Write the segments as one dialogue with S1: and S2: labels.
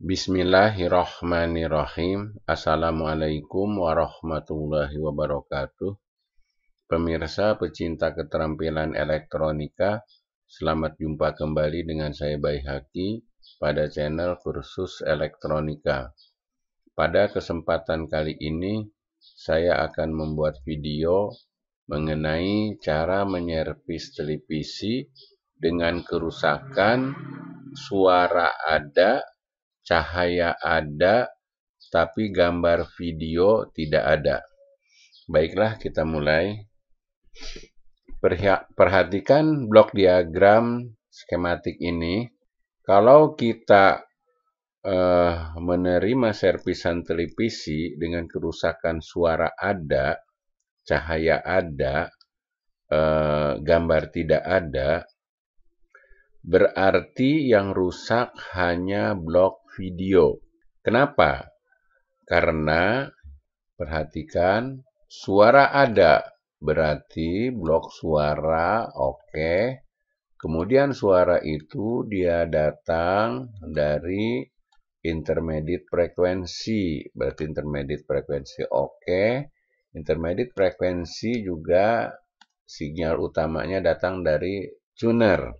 S1: Bismillahirrahmanirrahim. Assalamualaikum warahmatullahi wabarakatuh. Pemirsa pecinta keterampilan elektronika, selamat jumpa kembali dengan saya Haki pada channel kursus elektronika. Pada kesempatan kali ini, saya akan membuat video mengenai cara menyerpis televisi dengan kerusakan suara ada Cahaya ada, tapi gambar video tidak ada. Baiklah, kita mulai. Perhatikan blok diagram skematik ini. Kalau kita eh, menerima servisan televisi dengan kerusakan suara ada, cahaya ada, eh, gambar tidak ada, berarti yang rusak hanya blok video. Kenapa? Karena perhatikan suara ada berarti blok suara oke. Okay. Kemudian suara itu dia datang dari intermediate frequency Berarti intermediate frequency oke. Okay. Intermediate frequency juga sinyal utamanya datang dari tuner.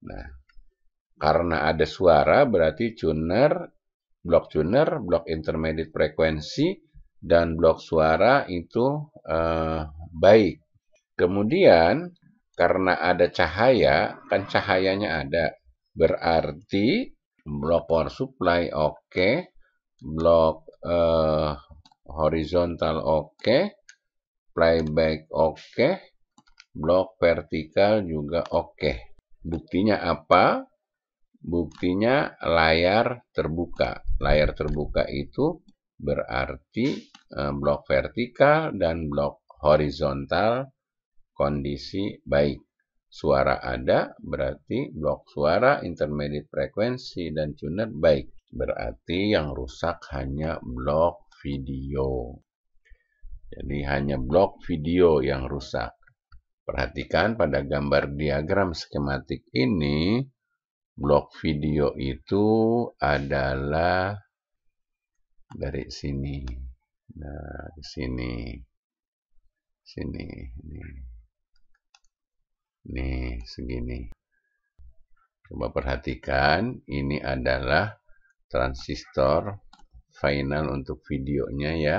S1: Nah, karena ada suara berarti tuner, blok tuner, blok intermediate frekuensi, dan blok suara itu eh, baik. Kemudian karena ada cahaya, kan cahayanya ada. Berarti blok power supply oke, okay. blok eh, horizontal oke, okay. playback oke, okay. blok vertikal juga oke. Okay. Buktinya apa? Buktinya layar terbuka. Layar terbuka itu berarti eh, blok vertikal dan blok horizontal kondisi baik. Suara ada berarti blok suara, intermediate frekuensi, dan tuner baik. Berarti yang rusak hanya blok video. Jadi hanya blok video yang rusak. Perhatikan pada gambar diagram skematik ini, blok video itu adalah dari sini nah, dari sini sini ini nih segini coba perhatikan ini adalah transistor final untuk videonya ya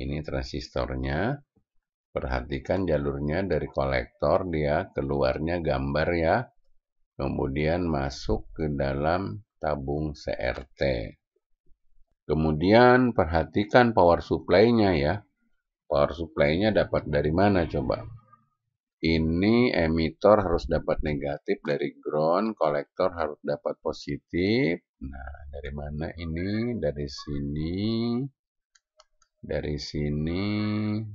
S1: ini transistornya perhatikan jalurnya dari kolektor dia keluarnya gambar ya kemudian masuk ke dalam tabung CRT. Kemudian perhatikan power supply-nya ya. Power supply-nya dapat dari mana coba? Ini emitor harus dapat negatif dari ground, kolektor harus dapat positif. Nah, dari mana ini? Dari sini. Dari sini,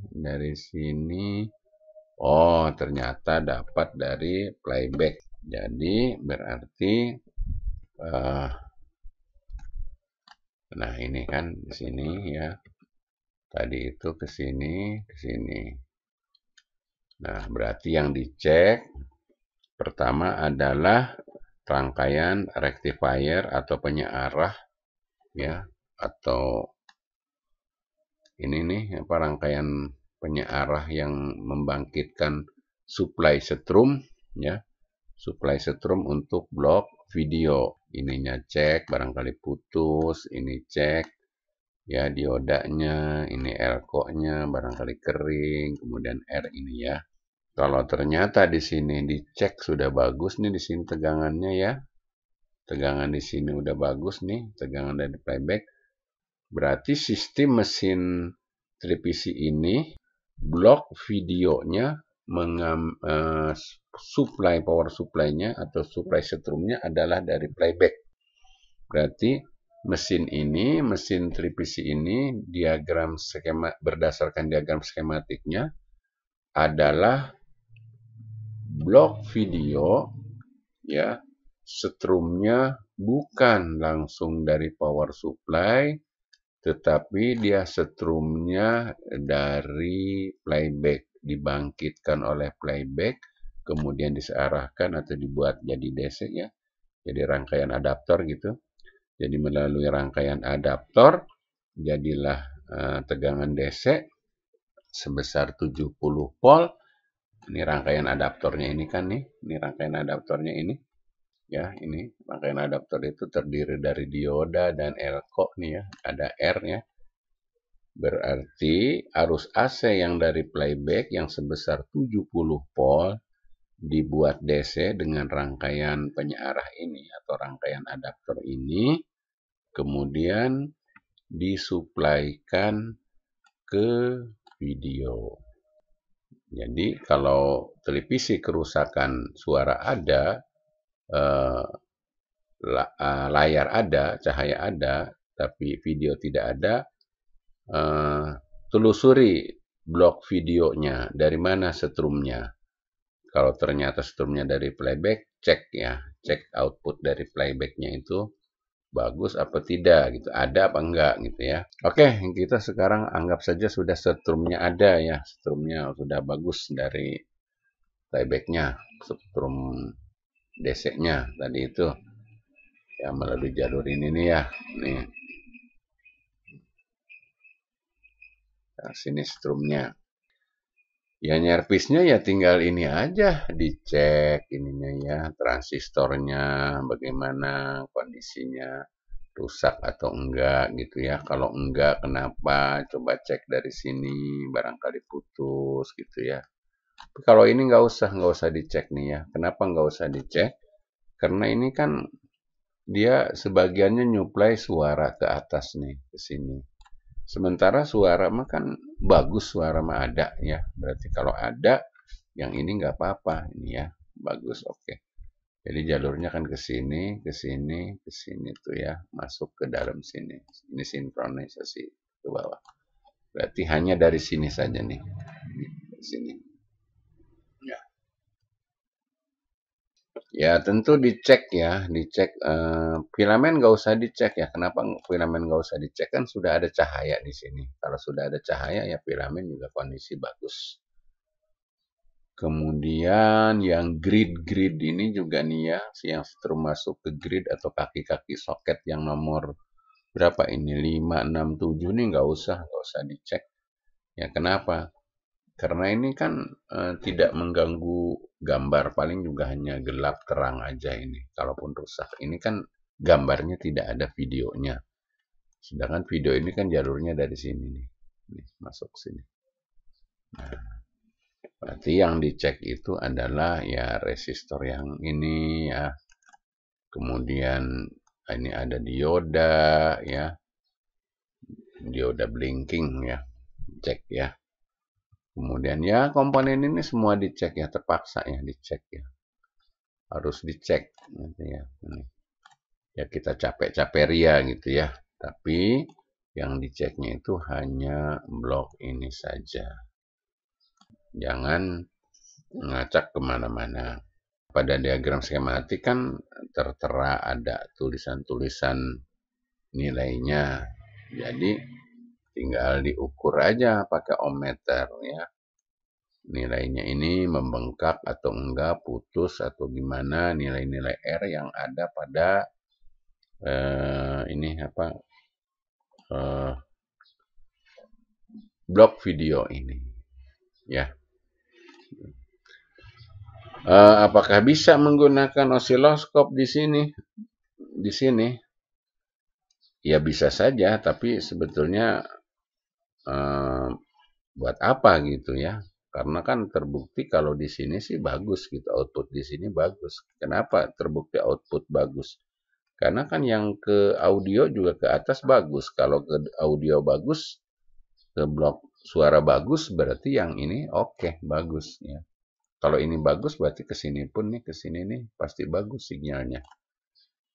S1: dari sini. Oh, ternyata dapat dari playback. Jadi berarti uh, nah ini kan di sini ya. Tadi itu ke sini, ke sini. Nah, berarti yang dicek pertama adalah rangkaian rectifier atau penyearah ya atau ini nih apa rangkaian penyearah yang membangkitkan supply setrum ya supply setrum untuk blok video ininya cek barangkali putus ini cek ya diodanya ini elko nya barangkali kering kemudian R ini ya kalau ternyata di sini dicek sudah bagus nih di sini tegangannya ya tegangan di sini udah bagus nih tegangan dari playback berarti sistem mesin 3 ini blok videonya mengam, uh, supply power supply-nya atau supply setrumnya adalah dari playback. Berarti mesin ini, mesin tripisi ini diagram skema berdasarkan diagram skematiknya adalah blok video ya setrumnya bukan langsung dari power supply tetapi dia setrumnya dari playback dibangkitkan oleh playback, kemudian disearahkan atau dibuat jadi DC ya. Jadi rangkaian adaptor gitu. Jadi melalui rangkaian adaptor jadilah uh, tegangan DC sebesar 70 volt. Ini rangkaian adaptornya ini kan nih, ini rangkaian adaptornya ini. Ya, ini rangkaian adaptor itu terdiri dari dioda dan elko nih ya, ada R ya Berarti arus AC yang dari playback yang sebesar 70 volt dibuat DC dengan rangkaian penyarah ini atau rangkaian adaptor ini kemudian disuplaikan ke video. Jadi kalau televisi kerusakan suara ada, eh, eh, layar ada, cahaya ada, tapi video tidak ada, Eh, telusuri blog videonya, dari mana setrumnya. Kalau ternyata setrumnya dari playback, cek ya, cek output dari playbacknya itu bagus apa tidak gitu, ada apa enggak gitu ya. Oke, kita sekarang anggap saja sudah setrumnya ada ya, setrumnya sudah bagus dari playbacknya, setrum DC-nya tadi itu ya melalui jalur ini nih ya, nih sini strumnya, Ya nyerpisnya ya tinggal ini aja dicek ininya ya transistornya bagaimana kondisinya rusak atau enggak gitu ya. Kalau enggak kenapa coba cek dari sini barangkali putus gitu ya. Tapi kalau ini nggak usah nggak usah dicek nih ya. Kenapa nggak usah dicek? Karena ini kan dia sebagiannya nyuplai suara ke atas nih ke sini Sementara suara mah kan bagus suara mah ada ya. Berarti kalau ada yang ini nggak apa-apa ini ya. Bagus oke. Okay. Jadi jalurnya kan ke sini, ke sini, ke sini tuh ya, masuk ke dalam sini. Ini sinkronisasi ke bawah. Berarti hanya dari sini saja nih. Dari sini. Ya tentu dicek ya, dicek eh, filamen nggak usah dicek ya. Kenapa filamen nggak usah dicek kan sudah ada cahaya di sini. Kalau sudah ada cahaya ya filamen juga kondisi bagus. Kemudian yang grid-grid ini juga nih ya, yang termasuk ke grid atau kaki-kaki soket yang nomor berapa ini 5, 6, 7 nih nggak usah, nggak usah dicek. Ya kenapa? karena ini kan e, tidak mengganggu gambar paling juga hanya gelap terang aja ini kalaupun rusak ini kan gambarnya tidak ada videonya sedangkan video ini kan jalurnya dari sini nih, nih masuk sini nah, berarti yang dicek itu adalah ya resistor yang ini ya kemudian ini ada dioda ya dioda blinking ya cek ya Kemudian ya komponen ini semua dicek ya terpaksa ya dicek ya harus dicek gitu ya ini ya kita capek-capek ria gitu ya tapi yang diceknya itu hanya blok ini saja jangan ngacak kemana-mana pada diagram skematik kan tertera ada tulisan-tulisan nilainya jadi tinggal diukur aja pakai ohmmeter ya nilainya ini membengkak atau enggak putus atau gimana nilai-nilai R yang ada pada eh, ini apa eh, blok video ini ya eh, apakah bisa menggunakan osiloskop di sini di sini ya bisa saja tapi sebetulnya buat apa gitu ya karena kan terbukti kalau di sini sih bagus gitu output di sini bagus kenapa terbukti output bagus karena kan yang ke audio juga ke atas bagus kalau ke audio bagus ke blok suara bagus berarti yang ini oke okay, bagus ya kalau ini bagus berarti ke sini pun nih ke sini nih pasti bagus sinyalnya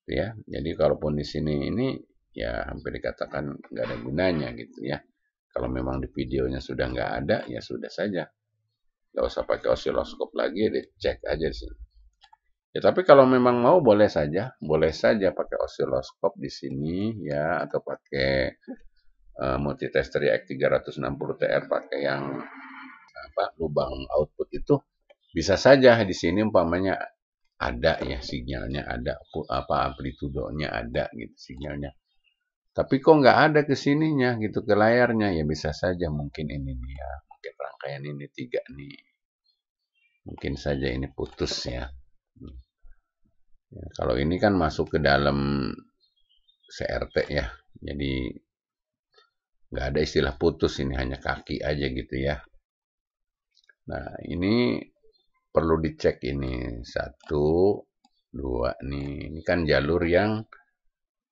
S1: gitu ya jadi kalaupun di sini ini ya hampir dikatakan nggak ada gunanya gitu ya kalau memang di videonya sudah nggak ada, ya sudah saja. Nggak usah pakai osiloskop lagi, cek aja di sini. Ya, tapi kalau memang mau boleh saja, boleh saja pakai osiloskop di sini ya atau pakai uh, multitester ya, X 360 TR pakai yang apa lubang output itu bisa saja di sini umpamanya ada ya sinyalnya ada apa amplitudonya ada gitu sinyalnya tapi kok nggak ada ke sininya gitu ke layarnya ya bisa saja mungkin ini nih ya, mungkin rangkaian ini tiga nih. Mungkin saja ini putus ya. ya kalau ini kan masuk ke dalam CRT ya. Jadi nggak ada istilah putus ini hanya kaki aja gitu ya. Nah, ini perlu dicek ini satu dua nih. Ini kan jalur yang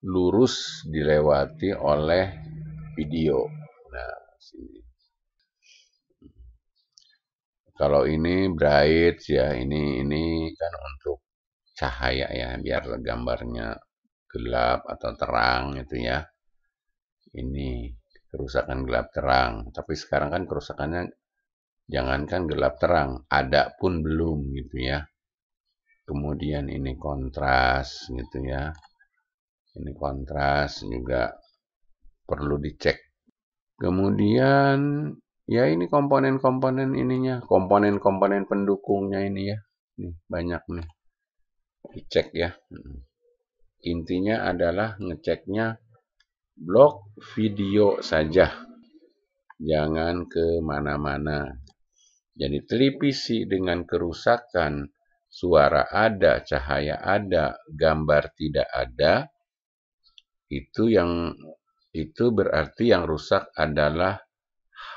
S1: lurus dilewati oleh video. Nah, sini. Kalau ini bright ya, ini ini kan untuk cahaya ya, biar gambarnya gelap atau terang itu ya. Ini kerusakan gelap terang. Tapi sekarang kan kerusakannya jangankan gelap terang, ada pun belum gitu ya. Kemudian ini kontras gitu ya. Ini kontras juga perlu dicek. Kemudian ya ini komponen-komponen ininya, komponen-komponen pendukungnya ini ya. Nih, banyak nih. Dicek ya. Intinya adalah ngeceknya blok video saja. Jangan kemana mana-mana. Jadi televisi dengan kerusakan, suara ada, cahaya ada, gambar tidak ada, itu yang itu berarti yang rusak adalah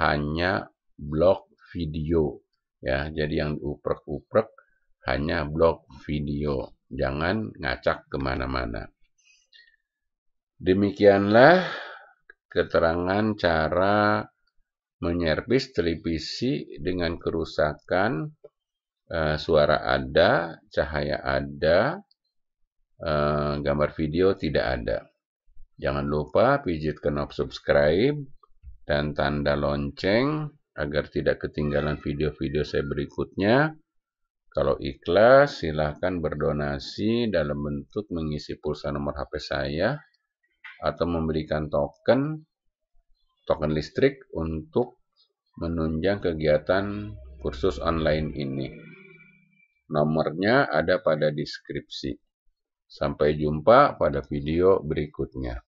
S1: hanya blok video ya jadi yang uprek-uprek hanya blok video jangan ngacak kemana-mana demikianlah keterangan cara menyervis televisi dengan kerusakan e, suara ada, cahaya ada, e, gambar video tidak ada. Jangan lupa pijit knob subscribe dan tanda lonceng agar tidak ketinggalan video-video saya berikutnya. Kalau ikhlas, silahkan berdonasi dalam bentuk mengisi pulsa nomor HP saya atau memberikan token, token listrik untuk menunjang kegiatan kursus online ini. Nomornya ada pada deskripsi. Sampai jumpa pada video berikutnya.